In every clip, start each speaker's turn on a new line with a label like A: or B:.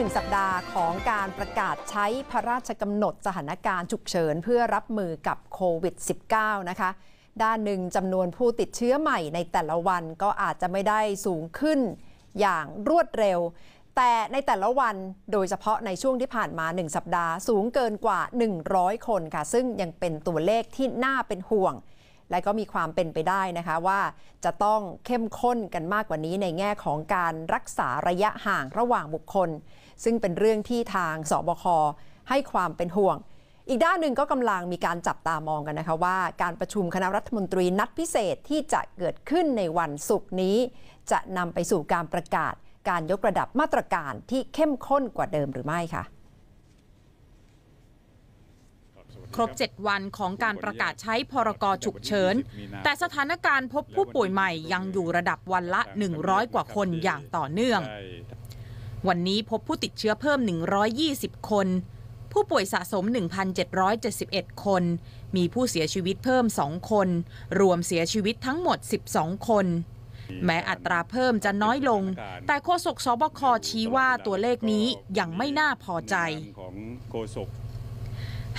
A: หนึ่งสัปดาห์ของการประกาศใช้พระราชกำหนดสถานการณ์ฉุกเฉินเพื่อรับมือกับโควิด -19 นะคะ ด้านหนึ่งจำนวนผู้ติดเชื้อใหม่ในแต่ละวันก็อาจจะไม่ได้สูงขึ้นอย่างรวดเร็ว แต่ในแต่ละวันโดยเฉพาะในช่วงที่ผ่านมา 1 สัปดาห์สูงเกินกว่า 100 คนค่ะ ซึ่งยังเป็นตัวเลขที่น่าเป็นห่วงและก็มีความเป็นไปได้นะคะว่าจะต้องเข้มข้นกันมากกว่านี้ในแง่ของการรักษาระยะห่างระหว่างบุคคล ซึ่งเป็นเรื่องที่ทางสบคให้ความเป็นห่วง อีกด้านหนึ่งก็กำลังมีการจับตามองกันนะคะว่าการประชุมคณะรัฐมนตรีนัดพิเศษที่จะเกิดขึ้นในวันศุกร์นี้ จะนำไปสู่การประกาศการยกระดับมาตรการที่เข้มข้นกว่าเดิมหรือไม่ค่ะ
B: ครบ7วันของการประกาศใช้พรกฉุกเฉิน แต่สถานการณ์พบผู้ป่วยใหม่ยังอยู่ระดับวันละ 100 กว่าคนอย่างต่อเนื่อง วันนี้พบผู้ติดเชื้อเพิ่ม 120 คน ผู้ป่วยสะสม 1,771 คน มีผู้เสียชีวิตเพิ่ม 2 คน รวมเสียชีวิตทั้งหมด 12 คน แม้อัตราเพิ่มจะน้อยลง แต่โฆษกสบคชี้ว่าตัวเลขนี้ยังไม่น่าพอใจ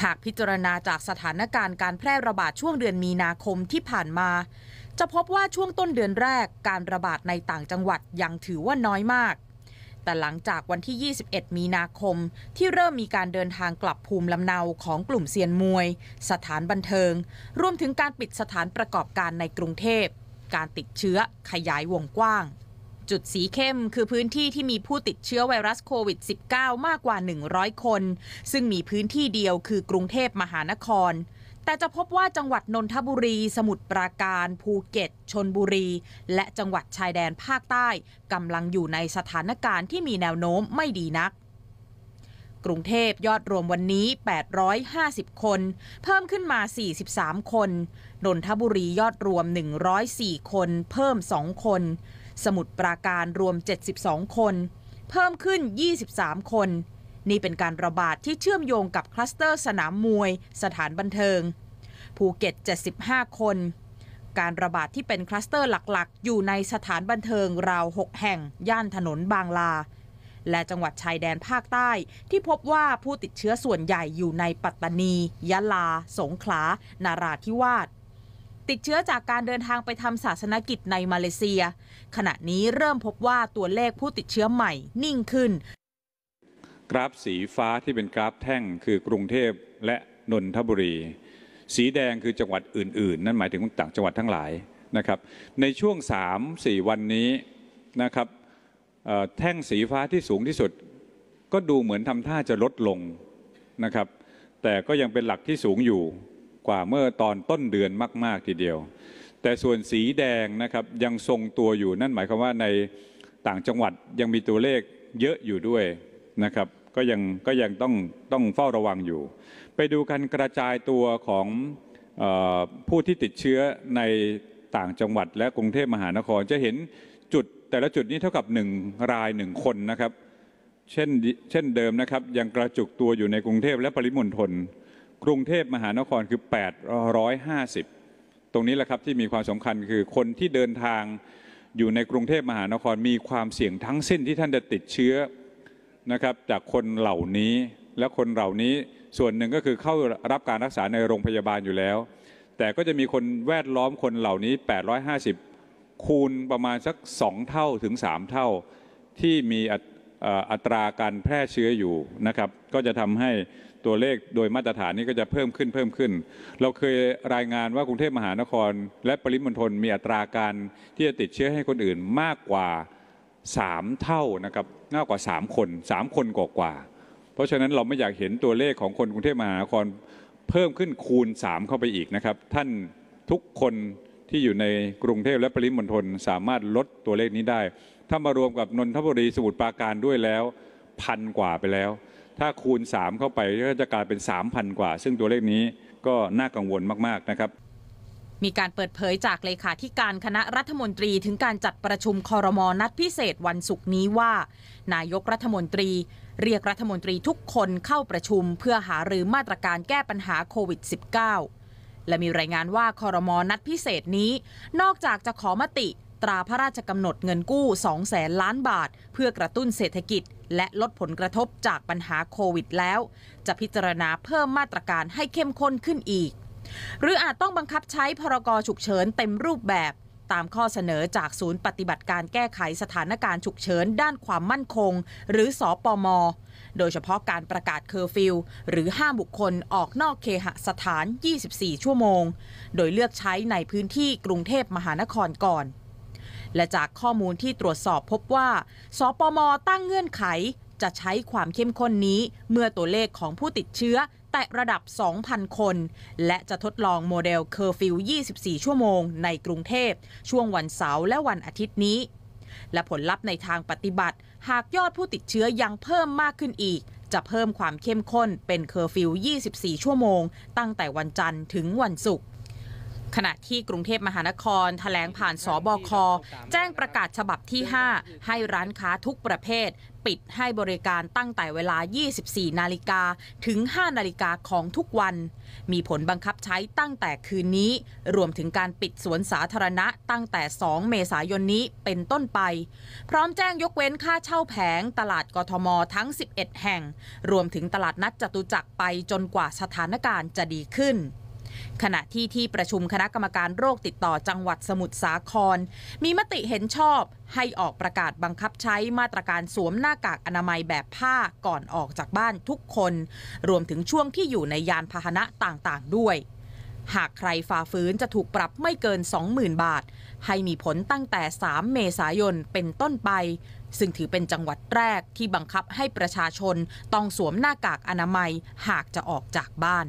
B: หากพิจารณาจากสถานการณ์การแพร่ระบาดช่วงเดือนมีนาคมที่ผ่านมา จะพบว่าช่วงต้นเดือนแรกการระบาดในต่างจังหวัดยังถือว่าน้อยมาก แต่หลังจากวันที่ 21 มีนาคมที่เริ่มมีการเดินทางกลับภูมิลำเนาของกลุ่มเซียนมวย สถานบันเทิง รวมถึงการปิดสถานประกอบการในกรุงเทพ การติดเชื้อขยายวงกว้างจุดสีเข้มคือพื้นที่ที่มีผู้ติดเชื้อไวรัสโควิด -19 มากกว่า 100 คน ซึ่งมีพื้นที่เดียวคือกรุงเทพมหานคร แต่จะพบว่าจังหวัดนนทบุรีสมุทรปราการ ภูเก็ต ชนบุรี และจังหวัดชายแดนภาคใต้ กำลังอยู่ในสถานการณ์ที่มีแนวโน้มไม่ดีนัก กรุงเทพยอดรวมวันนี้ 850 คน เพิ่มขึ้นมา 43 คนนนทบุรียอดรวม 104 คน เพิ่ม2คนสมุทรปราการรวม 72 คน เพิ่มขึ้น 23 คน นี่เป็นการระบาดที่เชื่อมโยงกับคลัสเตอร์สนามมวยสถานบันเทิง ภูเก็ต 75 คน การระบาดที่เป็นคลัสเตอร์หลักๆ อยู่ในสถานบันเทิงราว 6 แห่ง ย่านถนนบางลา และจังหวัดชายแดนภาคใต้ที่พบว่าผู้ติดเชื้อส่วนใหญ่อยู่ในปัตตานี ยะลา สงขลา นาราธิวาสติดเชื้อจากการเดินทางไปทำศาสนกิจในมาเลเซีย ขณะนี้เริ่มพบว่าตัวเลขผู้ติดเชื้อใหม่นิ่งขึ้น
C: กราฟสีฟ้าที่เป็นกราฟแท่งคือกรุงเทพและนนทบุรี สีแดงคือจังหวัดอื่นๆ นั่นหมายถึงต่างจังหวัดทั้งหลายนะครับในช่วง 3-4 วันนี้นะครับแท่งสีฟ้าที่สูงที่สุด ก็ดูเหมือนทำท่าจะลดลงนะครับแต่ก็ยังเป็นหลักที่สูงอยู่กว่าเมื่อตอนต้นเดือนมากๆทีเดียว แต่ส่วนสีแดงนะครับยังทรงตัวอยู่นั่นหมายความว่าในต่างจังหวัดยังมีตัวเลขเยอะอยู่ด้วยนะครับก็ยังก็ยังต้องต้องเฝ้าระวังอยู่ ไปดูการกระจายตัวของออผู้ที่ติดเชื้อในต่างจังหวัดและกรุงเทพมหานคร จะเห็นจุดแต่ละจุดนี้เท่ากับ 1 รายหนึ่งคนนะครับเช่นเช่นเดิมนะครับยังกระจุกตัวอยู่ในกรุงเทพและปริมณฑลกรุงเทพมหานครคือ850 ตรงนี้แหละครับที่มีความสำคัญคือคนที่เดินทางอยู่ในกรุงเทพมหานครมีความเสี่ยงทั้งสิ้นที่ท่านจะติดเชื้อนะครับจากคนเหล่านี้และคนเหล่านี้ส่วนหนึ่งก็คือเข้ารับการรักษาในโรงพยาบาลอยู่แล้ว แต่ก็จะมีคนแวดล้อมคนเหล่านี้850คูณประมาณสัก2เท่าถึง3เท่า ที่มีอัตราการแพร่เชื้ออยู่นะครับ ก็จะทำให้ตัวเลขโดยมาตรฐานนี้ก็จะเพิ่มขึ้นเพิ่มขึ้น เราเคยรายงานว่ากรุงเทพมหานคร และปริมณฑลมีอัตราการที่จะติดเชื้อให้คนอื่นมากกว่า 3 เท่านะครับ มากกว่า 3 คน 3 คนกว่ากว่า เพราะฉะนั้นเราไม่อยากเห็นตัวเลขของคนกรุงเทพมหานครเพิ่มขึ้นคูณ 3 เข้าไปอีกนะครับ ท่านทุกคนที่อยู่ในกรุงเทพและปริมณฑลสามารถลดตัวเลขนี้ได้ ถ้ามารวมกับนนทบุรีสมุทรปราการด้วยแล้วพันกว่าไปแล้วถ้าคูณ 3 เข้าไปก็จะกลายเป็น 3,000 กว่า ซึ่งตัวเลขนี้ก็น่ากังวลมาก ๆ นะครับ
B: มีการเปิดเผยจากเลขาธิการคณะรัฐมนตรีถึงการจัดประชุมคอรมอนัดพิเศษวันศุกร์นี้ว่า นายกรัฐมนตรี เรียกรัฐมนตรีทุกคนเข้าประชุมเพื่อหารือมาตรการแก้ปัญหาโควิด -19 และมีรายงานว่าคอรมอนัดพิเศษนี้ นอกจากจะขอมติตราพระราชกำหนดเงินกู้2แสนล้านบาท เพื่อกระตุ้นเศรษฐกิจและลดผลกระทบจากปัญหาโควิดแล้ว จะพิจารณาเพิ่มมาตรการให้เข้มข้นขึ้นอีก หรืออาจต้องบังคับใช้พรกฉุกเฉินเต็มรูปแบบ ตามข้อเสนอจากศูนย์ปฏิบัติการแก้ไขสถานการณ์ฉุกเฉิน ด้านความมั่นคงหรือสอปอมโดยเฉพาะการประกาศเคอร์ฟิวหรือห้ามบุคคลออกนอกเคหสถาน 24 ชั่วโมง โดยเลือกใช้ในพื้นที่กรุงเทพมหานครก่อนและจากข้อมูลที่ตรวจสอบพบว่า สปม ตั้งเงื่อนไข จะใช้ความเข้มข้นนี้เมื่อตัวเลขของผู้ติดเชื้อแตะระดับ 2,000 คน และจะทดลองโมเดลเคอร์ฟิว 24 ชั่วโมงในกรุงเทพ ช่วงวันเสาร์และวันอาทิตย์นี้ และผลลัพธ์ในทางปฏิบัติ หากยอดผู้ติดเชื้อยังเพิ่มมากขึ้นอีก จะเพิ่มความเข้มข้นเป็นเคอร์ฟิว 24 ชั่วโมง ตั้งแต่วันจันทร์ถึงวันศุกร์ขณะที่กรุงเทพมหานครถแถลงผ่านสบคแจ้งประกาศฉบับที่ 5 ให้ร้านค้าทุกประเภท ปิดให้บริการตั้งแต่เวลา 24 นาฬิกาถึง 5 นาฬิกาของทุกวัน มีผลบังคับใช้ตั้งแต่คืนนี้ รวมถึงการปิดสวนสาธารณะตั้งแต่ 2 เมษายนนี้เป็นต้นไป พร้อมแจ้งยกเว้นค่าเช่าแผง ตลาดกทมทั้ง 11 แห่ง รวมถึงตลาดนัดจตุจักรไปจนกว่าสถานการณ์จะดีขึ้นขณะที่ที่ประชุมคณะกรรมการโรคติดต่อจังหวัดสมุทรสาคร มีมติเห็นชอบ ให้ออกประกาศบังคับใช้มาตรการสวมหน้ากากอนามัยแบบผ้าก่อนออกจากบ้านทุกคน รวมถึงช่วงที่อยู่ในยานพาหนะต่างๆด้วย หากใครฝ่าฝืนจะถูกปรับไม่เกิน 20,000 บาท ให้มีผลตั้งแต่ 3 เมษายนเป็นต้นไป ซึ่งถือเป็นจังหวัดแรกที่บังคับให้ประชาชน ต้องสวมหน้ากากอนามัยหากจะออกจากบ้าน